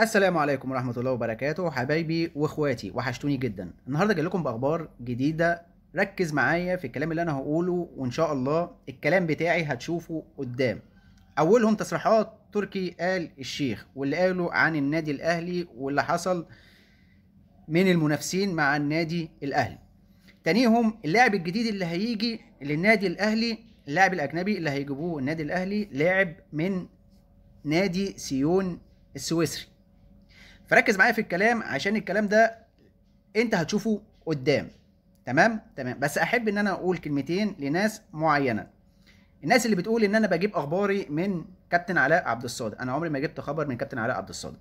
السلام عليكم ورحمة الله وبركاته حبايبي واخواتي وحشتوني جدا النهاردة جاي لكم بأخبار جديدة ركز معايا في الكلام اللي أنا هقوله وإن شاء الله الكلام بتاعي هتشوفه قدام أولهم تصريحات تركي آل الشيخ واللي قاله عن النادي الأهلي واللي حصل من المنافسين مع النادي الأهلي تانيهم اللاعب الجديد اللي هيجي للنادي الأهلي اللاعب الأجنبي اللي هيجيبوه النادي الأهلي لاعب من نادي سيون السويسري فركز معايا في الكلام عشان الكلام ده انت هتشوفه قدام تمام تمام بس احب ان انا اقول كلمتين لناس معينه الناس اللي بتقول ان انا بجيب اخباري من كابتن علاء عبد الصادق انا عمري ما جبت خبر من كابتن علاء عبد الصادق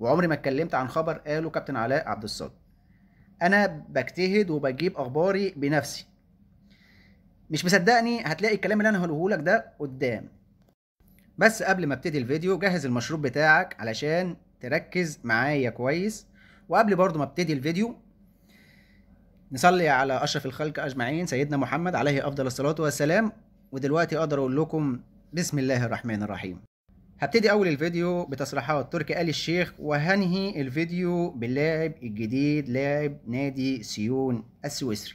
وعمري ما اتكلمت عن خبر قاله كابتن علاء عبد الصادق انا بجتهد وبجيب اخباري بنفسي مش مصدقني هتلاقي الكلام اللي انا هقوله لك ده قدام بس قبل ما ابتدي الفيديو جهز المشروب بتاعك علشان تركز معايا كويس وقبل برضو ما ابتدي الفيديو نصلي على اشرف الخلق اجمعين سيدنا محمد عليه افضل الصلاه والسلام ودلوقتي اقدر اقول لكم بسم الله الرحمن الرحيم هبتدي اول الفيديو بتصريحات تركي آل الشيخ وهنهي الفيديو باللاعب الجديد لاعب نادي سيون السويسري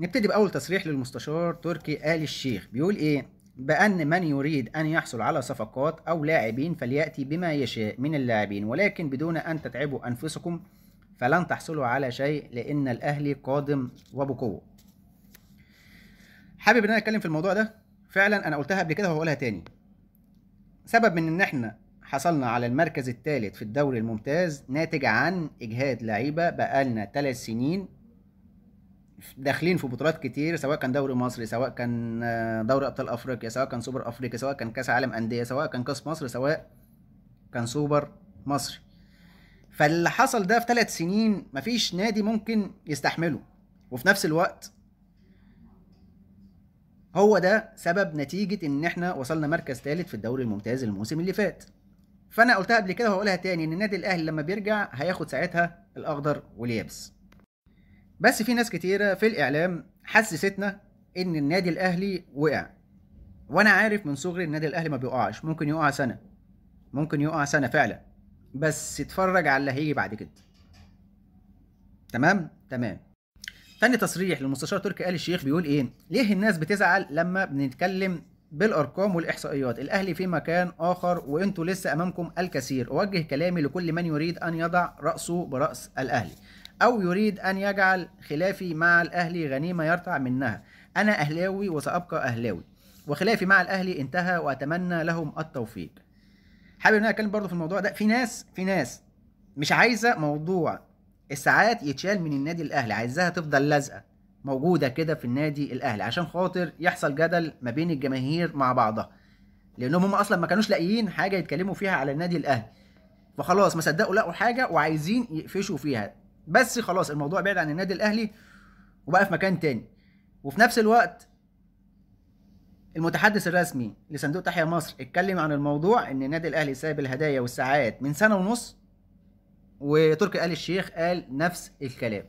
نبتدي باول تصريح للمستشار تركي آل الشيخ بيقول ايه بأن من يريد أن يحصل على صفقات أو لاعبين فليأتي بما يشاء من اللاعبين ولكن بدون أن تتعبوا أنفسكم فلن تحصلوا على شيء لأن الأهلي قادم وبقوة حابب ان انا اتكلم في الموضوع ده فعلا انا قلتها قبل كده وهقولها تاني سبب من ان احنا حصلنا على المركز الثالث في الدوري الممتاز ناتج عن اجهاد لعيبه بقالنا ثلاث سنين داخلين في بطولات كتير سواء كان دوري مصري سواء كان آه، دوري ابطال افريقيا سواء كان سوبر افريقيا سواء كان كاس عالم انديه سواء كان كاس مصر سواء كان سوبر مصري فاللي حصل ده في ثلاث سنين مفيش نادي ممكن يستحمله وفي نفس الوقت هو ده سبب نتيجة إن إحنا وصلنا مركز ثالث في الدوري الممتاز الموسم اللي فات. فأنا قلتها قبل كده وهقولها تاني إن النادي الأهلي لما بيرجع هياخد ساعتها الأخضر واليابس. بس في ناس كتيرة في الإعلام حسستنا إن النادي الأهلي وقع وأنا عارف من صغري النادي الأهلي ما بيقعش ممكن يقع سنة ممكن يقع سنة فعلا بس اتفرج على اللي هيجي بعد كده تمام تمام تاني تصريح للمستشار تركي آل الشيخ بيقول إيه ليه الناس بتزعل لما بنتكلم بالارقام والاحصائيات الاهلي في مكان اخر وانتوا لسه امامكم الكثير اوجه كلامي لكل من يريد ان يضع راسه براس الاهلي أو يريد أن يجعل خلافي مع الأهلي غنيمة يرتع منها أنا أهلاوي وسأبقى أهلاوي وخلافي مع الأهلي انتهى وأتمنى لهم التوفيق حابب ان انا اتكلم برضه في الموضوع ده في ناس في ناس مش عايزه موضوع الساعات يتشال من النادي الاهلي عايزاها تفضل لازقه موجوده كده في النادي الاهلي عشان خاطر يحصل جدل ما بين الجماهير مع بعضها لانهم هم اصلا ما كانوش لاقيين حاجه يتكلموا فيها على النادي الاهلي فخلاص ما صدقوا لقوا حاجه وعايزين يقفشوا فيها بس خلاص الموضوع بعيد عن النادي الاهلي وبقى في مكان تاني وفي نفس الوقت المتحدث الرسمي لصندوق تحيا مصر اتكلم عن الموضوع ان النادي الاهلي ساب الهدايا والساعات من سنه ونص وتركي آل الشيخ قال نفس الكلام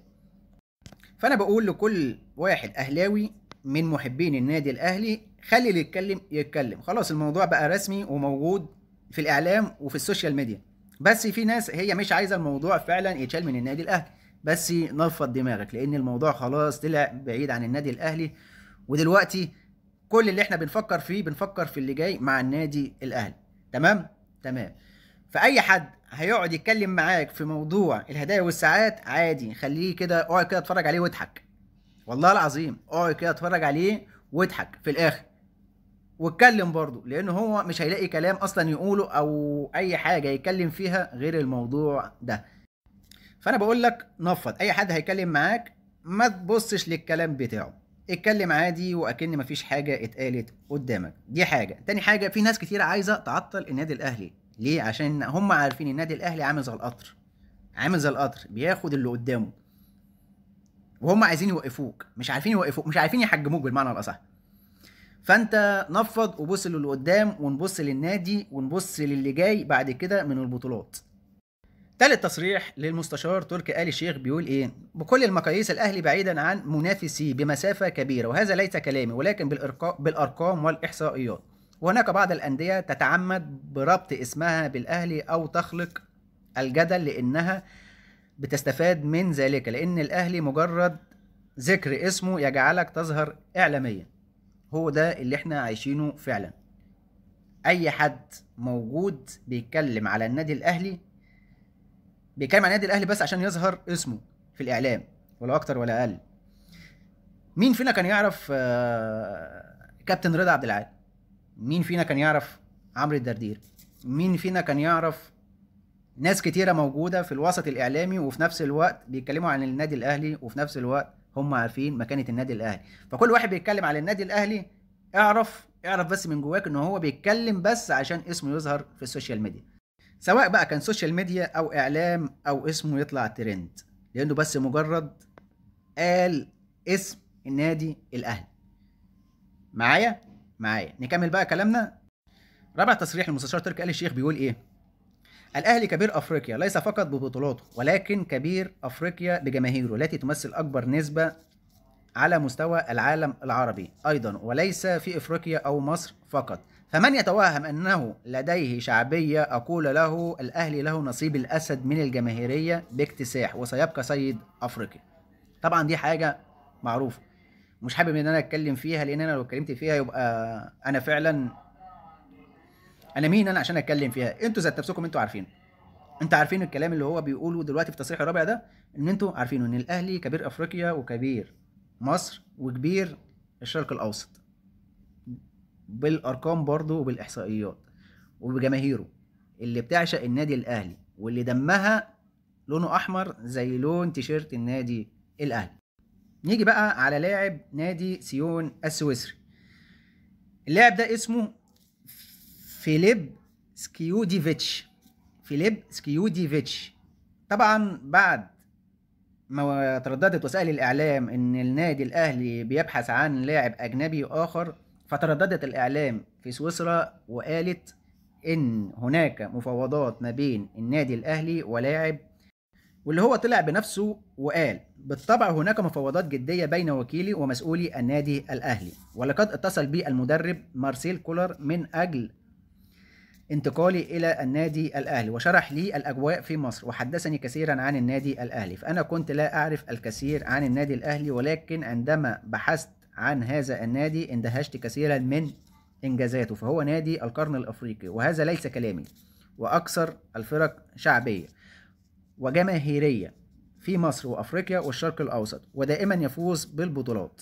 فانا بقول لكل واحد اهلاوي من محبين النادي الاهلي خلي اللي يتكلم يتكلم خلاص الموضوع بقى رسمي وموجود في الاعلام وفي السوشيال ميديا بس في ناس هي مش عايزه الموضوع فعلا يتشال من النادي الاهلي بس نفض دماغك لان الموضوع خلاص طلع بعيد عن النادي الاهلي ودلوقتي كل اللي احنا بنفكر فيه بنفكر في اللي جاي مع النادي الاهلي تمام تمام فاي حد هيقعد يتكلم معاك في موضوع الهدايا والساعات عادي خليه كده اقعد كده اتفرج عليه واضحك والله العظيم اقعد كده اتفرج عليه واضحك في الاخر واتكلم برضه لان هو مش هيلاقي كلام اصلا يقوله او اي حاجه يتكلم فيها غير الموضوع ده فانا بقول لك نفض اي حد هيكلم معاك ما تبصش للكلام بتاعه اتكلم عادي واكن مفيش حاجه اتقالت قدامك دي حاجه تاني حاجه في ناس كتير عايزه تعطل النادي الاهلي ليه عشان هم عارفين النادي الاهلي عامل زي القطر عامل زي القطر بياخد اللي قدامه وهم عايزين يوقفوك مش عارفين يوقفوك مش عارفين يحجموك بالمعنى الاصح فانت نفض وبص للي قدام ونبص للنادي ونبص للي جاي بعد كده من البطولات تالت تصريح للمستشار تركي آل الشيخ بيقول إيه؟ بكل المقاييس الأهلي بعيدا عن منافسيه بمسافة كبيرة وهذا ليس كلامي ولكن بالأرقام والإحصائيات وهناك بعض الأندية تتعمد بربط اسمها بالأهلي أو تخلق الجدل لأنها بتستفاد من ذلك لأن الأهلي مجرد ذكر اسمه يجعلك تظهر إعلاميا هو ده اللي احنا عايشينه فعلا اي حد موجود بيتكلم على النادي الاهلي بيتكلم على النادي الاهلي بس عشان يظهر اسمه في الاعلام ولا اكتر ولا اقل مين فينا كان يعرف آه، كابتن رضا عبد العال مين فينا كان يعرف عمرو الدردير مين فينا كان يعرف ناس كتيره موجوده في الوسط الاعلامي وفي نفس الوقت بيتكلموا عن النادي الاهلي وفي نفس الوقت هم عارفين مكانه النادي الاهلي فكل واحد بيتكلم على النادي الاهلي اعرف اعرف بس من جواك ان هو بيتكلم بس عشان اسمه يظهر في السوشيال ميديا سواء بقى كان سوشيال ميديا او اعلام او اسمه يطلع ترند لانه بس مجرد قال اسم النادي الاهلي معايا معايا نكمل بقى كلامنا رابع تصريح للمستشار تركي آل الشيخ بيقول ايه الأهلي كبير أفريقيا ليس فقط ببطولاته ولكن كبير أفريقيا بجماهيره التي تمثل أكبر نسبة على مستوى العالم العربي أيضا وليس في أفريقيا أو مصر فقط فمن يتوهم أنه لديه شعبية أقول له الأهلي له نصيب الأسد من الجماهيرية باكتساح وسيبقى سيد أفريقيا طبعا دي حاجة معروفة مش حابب ان انا اتكلم فيها لان انا لو اتكلمت فيها يبقى انا فعلا انا مين انا عشان اتكلم فيها انتوا ذات نفسكم انتوا عارفين انت عارفين الكلام اللي هو بيقوله دلوقتي في التصريح الرابع ده ان انتوا عارفينه ان الاهلي كبير افريقيا وكبير مصر وكبير الشرق الاوسط بالارقام برضه وبالاحصائيات وبجماهيره اللي بتعشق النادي الاهلي واللي دمها لونه احمر زي لون تيشيرت النادي الاهلي نيجي بقى على لاعب نادي سيون السويسري اللاعب ده اسمه فيليب سكيوديفيتش فيليب سكيوديفيتش طبعا بعد ما ترددت وسائل الإعلام إن النادي الأهلي بيبحث عن لاعب أجنبي آخر فترددت الإعلام في سويسرا وقالت إن هناك مفاوضات ما بين النادي الأهلي ولاعب واللي هو طلع بنفسه وقال بالطبع هناك مفاوضات جدية بين وكيلي ومسؤولي النادي الأهلي ولقد اتصل بي المدرب مارسيل كولر من أجل انتقالي إلى النادي الأهلي وشرح لي الأجواء في مصر وحدثني كثيرا عن النادي الأهلي فأنا كنت لا أعرف الكثير عن النادي الأهلي ولكن عندما بحثت عن هذا النادي اندهشت كثيرا من إنجازاته فهو نادي القرن الأفريقي وهذا ليس كلامي وأكثر الفرق شعبية وجماهيرية في مصر وأفريقيا والشرق الأوسط ودائما يفوز بالبطولات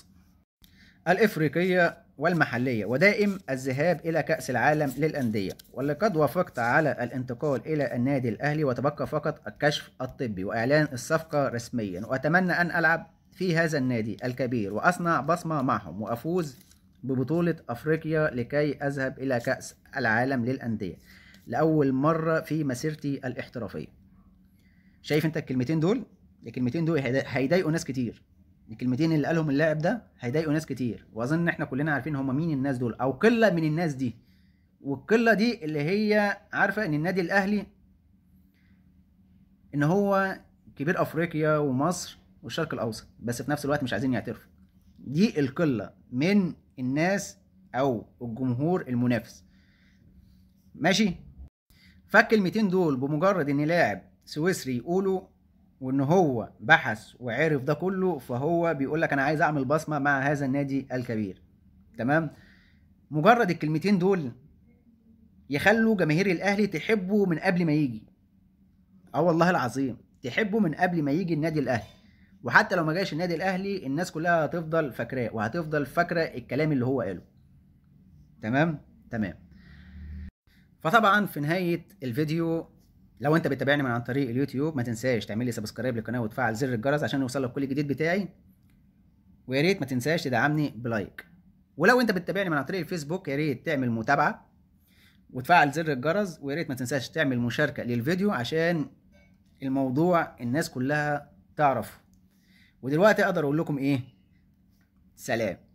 الإفريقية والمحلية ودائم الذهاب إلى كأس العالم للأندية ولقد وافقت على الانتقال إلى النادي الأهلي وتبقى فقط الكشف الطبي وإعلان الصفقة رسميا وأتمنى أن ألعب في هذا النادي الكبير وأصنع بصمة معهم وأفوز ببطولة أفريقيا لكي أذهب إلى كأس العالم للأندية لأول مرة في مسيرتي الاحترافية شايف أنت الكلمتين دول؟ الكلمتين دول هيضايقوا ناس كتير الكلمتين اللي قالهم اللاعب ده هيضايقوا ناس كتير واظن ان احنا كلنا عارفين هم مين الناس دول او قله من الناس دي والقله دي اللي هي عارفه ان النادي الاهلي ان هو كبير افريقيا ومصر والشرق الاوسط بس في نفس الوقت مش عايزين يعترفوا دي القله من الناس او الجمهور المنافس ماشي فالكلمتين دول بمجرد ان لاعب سويسري يقولوا وان هو بحث وعرف ده كله فهو بيقول لك انا عايز اعمل بصمه مع هذا النادي الكبير تمام مجرد الكلمتين دول يخلوا جماهير الاهلي تحبه من قبل ما يجي اه والله العظيم تحبه من قبل ما يجي النادي الاهلي وحتى لو ما جاش النادي الاهلي الناس كلها هتفضل فاكراه وهتفضل فاكره الكلام اللي هو قاله تمام تمام فطبعا في نهايه الفيديو لو انت بتتابعني من عن طريق اليوتيوب ما تنساش تعمل لي سبسكرايب للقناه وتفعل زر الجرس عشان يوصلك كل جديد بتاعي ويا ريت ما تنساش تدعمني بلايك ولو انت بتتابعني من عن طريق الفيسبوك يا ريت تعمل متابعه وتفعل زر الجرس ويا ريت ما تنساش تعمل مشاركه للفيديو عشان الموضوع الناس كلها تعرفه ودلوقتي اقدر اقول لكم ايه سلام